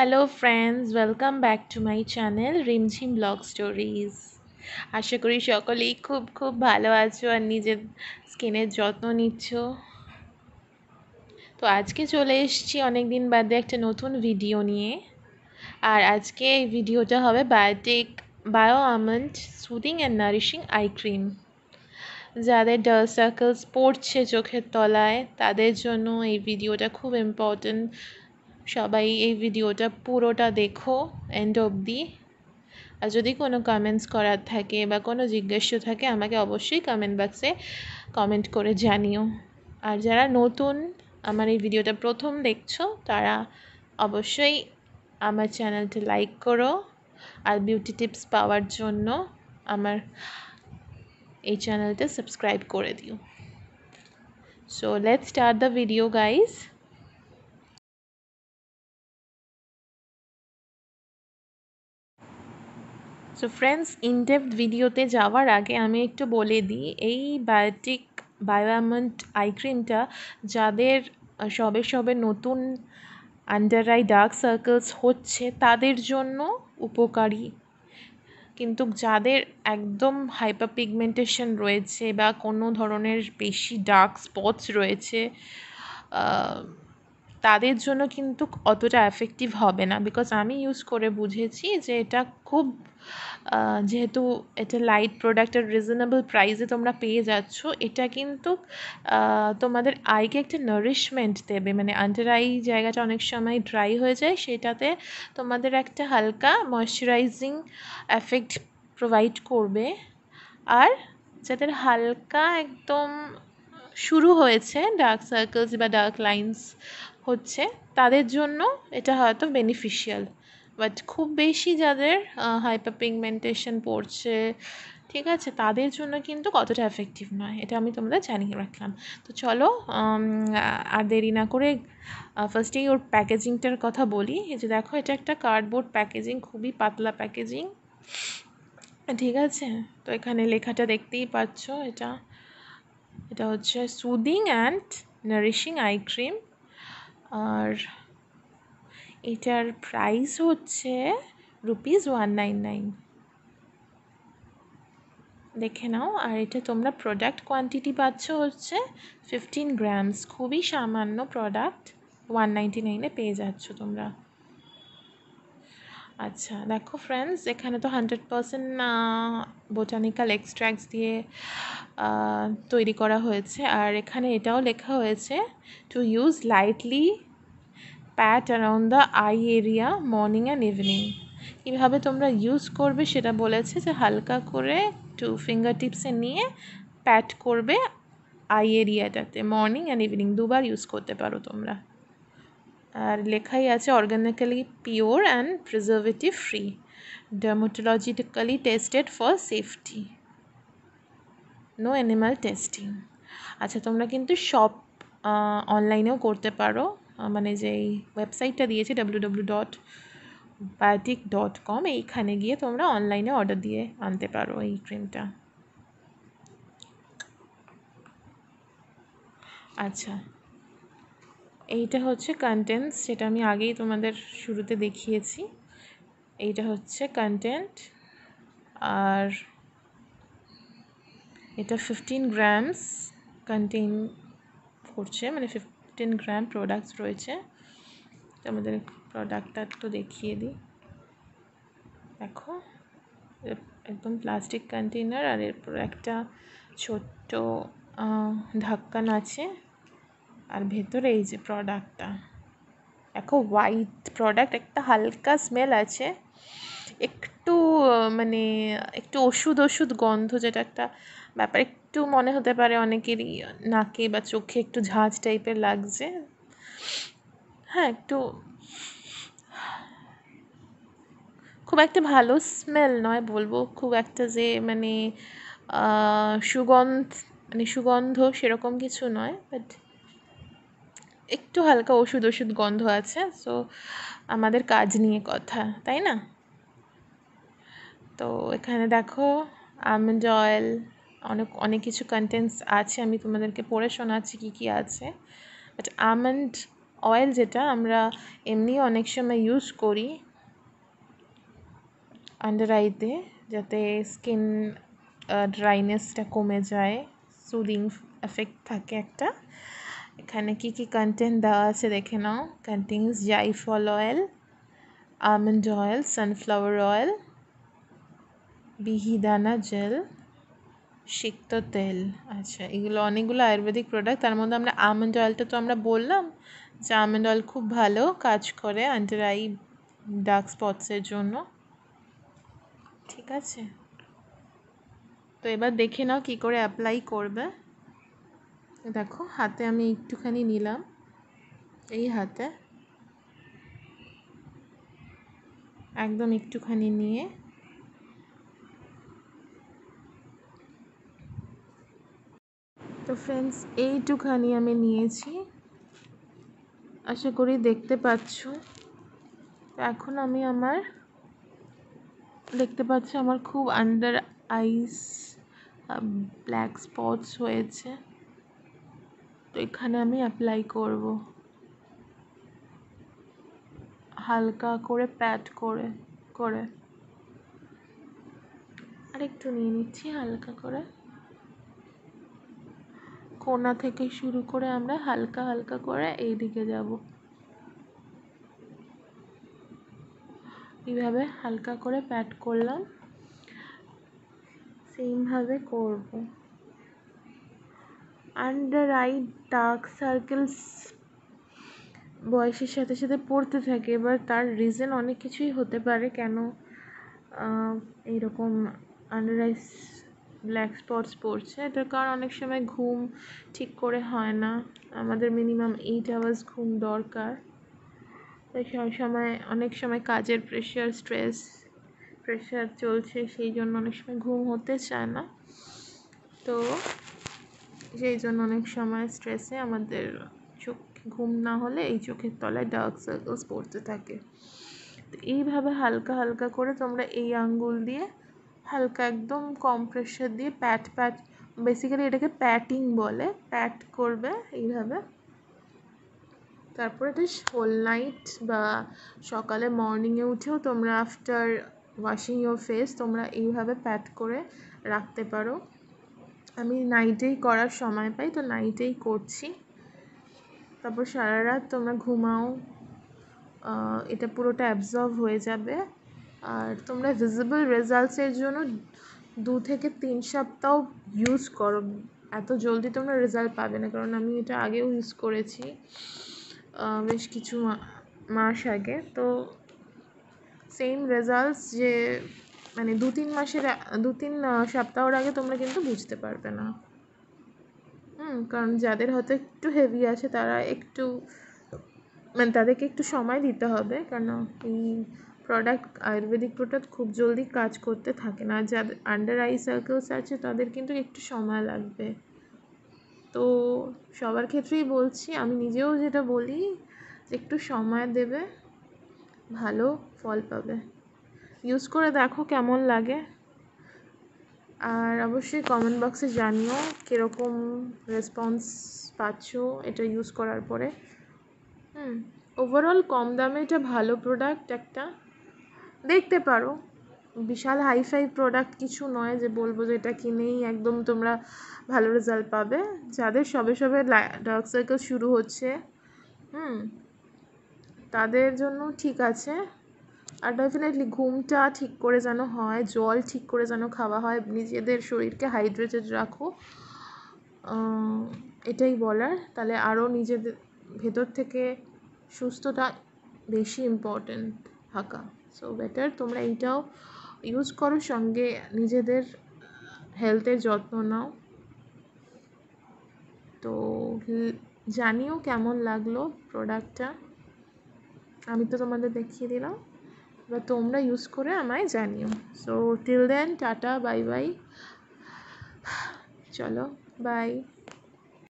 hello friends welcome back to my channel Rimjhim blog stories আশা করি সকলেই খুব খুব ভালো আছো আর নিজের স্কিনের যত্ন নিচ্ছ তো আজকে চলে এসছি অনেক দিন বাদে একটা নতুন ভিডিও নিয়ে আর আজকে এই ভিডিওটা হবে Biotique bio almond soothing and nourishing eye cream যাদের ডার সার্কেলস পড়ছে চোখের তলায় তাদের জন্য এই ভিডিওটা খুব ইম্পর্ট্যান্ট সবাই এই ভিডিওটা পুরোটা দেখো এন্ড অবধি আর যদি কোনো কমেন্টস করার থাকে বা কোনো জিজ্ঞাস্য থাকে আমাকে অবশ্যই কমেন্ট বক্সে কমেন্ট করে জানিও আর যারা নতুন আমার এই ভিডিওটা প্রথম দেখছো তারা অবশ্যই আমার চ্যানেলটি লাইক করো আর বিউটি টিপস পাওয়ার জন্য আমার এই চ্যানেলটা সাবস্ক্রাইব করে দিও so let's start the video guys so friends in depth ভিডিওতে যাওয়ার আগে আমি একটু বলে দিই এই বায়োটিক বায়োয়ামন্ড আই ক্রিমটা যাদের সবে সবে নতুন আন্ডার আই ডার্ক সার্কেলস হচ্ছে তাদের জন্য উপকারী কিন্তু যাদের একদম হাইপার পিগমেন্টেশন রয়েছে বা কোনো ধরনের বেশি ডার্ক স্পটস রয়েছে তাদের জন্য কিন্তু অতটা এফেক্টিভ হবে না বিকজ আমি ইউজ করে বুঝেছি যে এটা খুব যেহেতু এটা লাইট প্রোডাক্টের রিজনেবল প্রাইসে তোমরা পেয়ে যাচ্ছ এটা কিন্তু তোমাদের আইকে একটা নারিশমেন্ট দেবে মানে আন্ডার আই জায়গাটা অনেক সময় ড্রাই হয়ে যায় সেটাতে তোমাদের একটা হালকা ময়শ্চারাইজিং এফেক্ট প্রোভাইড করবে আর যাদের হালকা একদম শুরু হয়েছে ডার্ক সার্কেলস বা ডার্ক লাইন্স হচ্ছে তাদের জন্য এটা হয়তো বেনিফিশিয়াল বাট খুব বেশি যাদের হাইপার পিগমেন্টেশন পড়ছে ঠিক আছে তাদের জন্য কিন্তু কতটা এফেক্টিভ নয় এটা আমি তোমাদের জানিয়ে রাখলাম তো চলো আর দেরি না করে ফার্স্টেই ওর প্যাকেজিংটার কথা বলি এই যে দেখো এটা একটা কার্ডবোর্ড প্যাকেজিং খুবই পাতলা প্যাকেজিং ঠিক আছে তো এখানে লেখাটা দেখতেই পাচ্ছ এটা এটা হচ্ছে soothing and nourishing eye cream আর এটার প্রাইস হচ্ছে রুপিস ওয়ান নাইন নাইন দেখে নাও আর এটা তোমরা প্রোডাক্ট কোয়ান্টিটি পাচ্ছ হচ্ছে ফিফটিন গ্রামস খুবই সামান্য প্রোডাক্ট ওয়ান নাইনটি নাইনে পেয়ে যাচ্ছ তোমরা আচ্ছা দেখো ফ্রেন্ডস এখানে তো হান্ড্রেড পারসেন্ট বোটানিক্যাল এক্সট্র্যাক্টস দিয়ে তৈরি করা হয়েছে আর এখানে এটাও লেখা হয়েছে to use lightly pat around the eye area morning and evening কীভাবে তোমরা ইউজ করবে সেটা বলেছে যে হালকা করে টু ফিঙ্গার টিপসে নিয়ে প্যাট করবে আই এরিয়াটাতে মর্নিং অ্যান্ড ইভিনিং দুবার ইউজ করতে পারো তোমরা আর লেখাই আছে organically pure and preservative free dermatologically tested for safety no animal testing আচ্ছা তোমরা কিন্তু সব অনলাইনেও করতে পারো মানে যেই ওয়েবসাইটটা দিয়েছি W W dot Biotique dot com এইখানে গিয়ে তোমরা অনলাইনে অর্ডার দিয়ে আনতে পারো এই ক্রিমটা আচ্ছা এইটা হচ্ছে কন্টেন্টস সেটা আমি আগেই তোমাদের শুরুতে দেখিয়েছি এইটা হচ্ছে কন্টেন্ট আর এটা ফিফটিন গ্রামস কন্টেন করছে মানে ফিফটিন গ্রাম প্রোডাক্টস রয়েছে আমাদের প্রোডাক্টটা একটু দেখিয়ে দিই দেখো একদম প্লাস্টিক কন্টেনার আর এরপর একটা ছোট্ট ঢাক্কান আছে আর ভেতরে এই যে প্রোডাক্টটা দেখো হোয়াইট প্রোডাক্ট একটা হালকা স্মেল আছে একটু মানে একটু ওষুধ ওষুধ গন্ধ যেটা একটা ব্যাপার একটু মনে হতে পারে অনেকেরই নাকে বা চোখে একটু ঝাঁজ টাইপের লাগছে হ্যাঁ একটু খুব একটা ভালো স্মেল নয় বলবো খুব একটা যে মানে সুগন্ধ মানে সুগন্ধ সেরকম কিছু নয় বাট একটু হালকা ওষুধ ওষুধ গন্ধ আছে সো আমাদের কাজ নিয়ে কথা তাই না তো এখানে দেখো আমজল অনেক অনেক কিছু কন্টেন্টস আছে আমি তোমাদেরকে পড়ে শোনাচ্ছি কী কী আছে বাট আমন্ড অয়েল যেটা আমরা এমনি অনেক সময় ইউজ করি আন্ডার আইতে যাতে স্কিন ড্রাইনেসটা কমে যায় সুদিং এফেক্ট থাকে একটা এখানে কি কি কন্টেন্ট দেওয়া আছে দেখে নাও কন্টেন্স জাইফল oil almond oil sunflower oil বিহিদানা জেল সিক্ত তেল আচ্ছা এগুলো অনেকগুলো আয়ুর্বেদিক প্রোডাক্ট তার মধ্যে আমরা আমন্ড অয়েলটা তো আমরা বললাম যে আমন্ড অয়েল খুব ভালো কাজ করে আন্ডার আই ডার্ক স্পটসের জন্য ঠিক আছে তো এবার দেখে নাও কী করে অ্যাপ্লাই করবে দেখো হাতে আমি একটুখানি নিলাম এই হাতে একদম একটুখানি নিয়ে তো ফ্রেন্ডস এইটুখানি আমি নিয়েছি আশা করি দেখতে পাচ্ছ এখন আমি আমার দেখতে পাচ্ছি আমার খুব আন্ডার আইস ব্ল্যাক স্পটস হয়েছে তো এখানে আমি অ্যাপ্লাই করব হালকা করে প্যাট করে করে আরেকটু নিয়ে নিচ্ছি হালকা করে কোনা থেকে শুরু করে আমরা হালকা হালকা করে এই দিকে যাব এইভাবে হালকা করে প্যাট করলাম সেমভাবে করব আন্ডার আই ডার্ক সার্কেলস বয়সের সাথে সাথে পড়তে থাকে এবার তার রিজন অনেক কিছুই হতে পারে কেন এইরকম আন্ডার আইস ব্ল্যাক স্পটস পড়ছে এটার কারণ অনেক সময় ঘুম ঠিক করে হয় না আমাদের মিনিমাম এইট আওয়ার্স ঘুম দরকার তাই সব সময় অনেক সময় কাজের প্রেশার স্ট্রেস প্রেশার চলছে সেই জন্য অনেক সময় ঘুম হতে চায় না তো সেই জন্য অনেক সময় স্ট্রেসে আমাদের চোখ ঘুম না হলে এই চোখের তলায় ডার্ক সার্কেলস পড়তে থাকে তো এইভাবে হালকা হালকা করে তোমরা এই আঙ্গুল দিয়ে হালকা একদম কম প্রেশার দিয়ে প্যাট প্যাট বেসিক্যালি এটাকে প্যাটিং বলে প্যাট করবে এইভাবে তারপরে এটা হোল নাইট বা সকালে মর্নিংয়ে উঠেও তোমরা আফটার ওয়াশিং ইউর ফেস তোমরা এইভাবে প্যাট করে রাখতে পারো আমি নাইটেই করার সময় পাই তো নাইটেই করছি তারপর সারা রাত তোমরা ঘুমাও এটা পুরোটা অ্যাবজর্ব হয়ে যাবে আর তোমরা ভিজিবল রেজাল্টসের জন্য দু থেকে তিন সপ্তাহ ইউজ করো এত জলদি তোমরা রেজাল্ট পাবে না কারণ আমি এটা আগেও ইউজ করেছি বেশ কিছু মাস আগে তো সেম রেজাল্টস যে মানে দু তিন মাসের দু তিন সপ্তাহর আগে তোমরা কিন্তু বুঝতে পারবে না হুম কারণ যাদের হয়তো একটু হেভি আছে তারা একটু মানে তাদেরকে একটু সময় দিতে হবে কারণ এই প্রোডাক্ট আয়ুর্বেদিক প্রোডাক্ট খুব জলদি কাজ করতে থাকে না যাদের আন্ডার আই সার্কেলস আছে তাদের কিন্তু একটু সময় লাগবে তো সবার ক্ষেত্রেই বলছি আমি নিজেও যেটা বলি একটু সময় দেবে ভালো ফল পাবে ইউজ করে দেখো কেমন লাগে আর অবশ্যই কমেন্ট বক্সে জানিও কীরকম রেসপন্স পাচ্ছ এটা ইউজ করার পরে হুম ওভারঅল কম দামে এটা ভালো প্রোডাক্ট একটা দেখতে পারো বিশাল হাইফাই প্রোডাক্ট কিছু নয় যে বলবো যে এটা কিনেই একদম তোমরা ভালো রেজাল্ট পাবে যাদের সবে সবে ডার্ক সার্কেল শুরু হচ্ছে হুম তাদের জন্য ঠিক আছে আর ডেফিনেটলি ঘুমটা ঠিক করে যেন হয় জল ঠিক করে যেন খাওয়া হয় নিজেদের শরীরকে হাইড্রেটেড রাখো এটাই বলার তাহলে আরও নিজেদের ভেতর থেকে সুস্থটা বেশি ইম্পর্ট্যান্ট থাকা সো বেটার তোমরা এইটাও ইউজ করো সঙ্গে নিজেদের হেলথের যত্ন নাও তো জানিও কেমন লাগলো প্রোডাক্টটা আমি তো তোমাদের দেখিয়ে দিলাম এবার তোমরা ইউজ করে আমায় জানিও so till then tata bye bye চলো বাই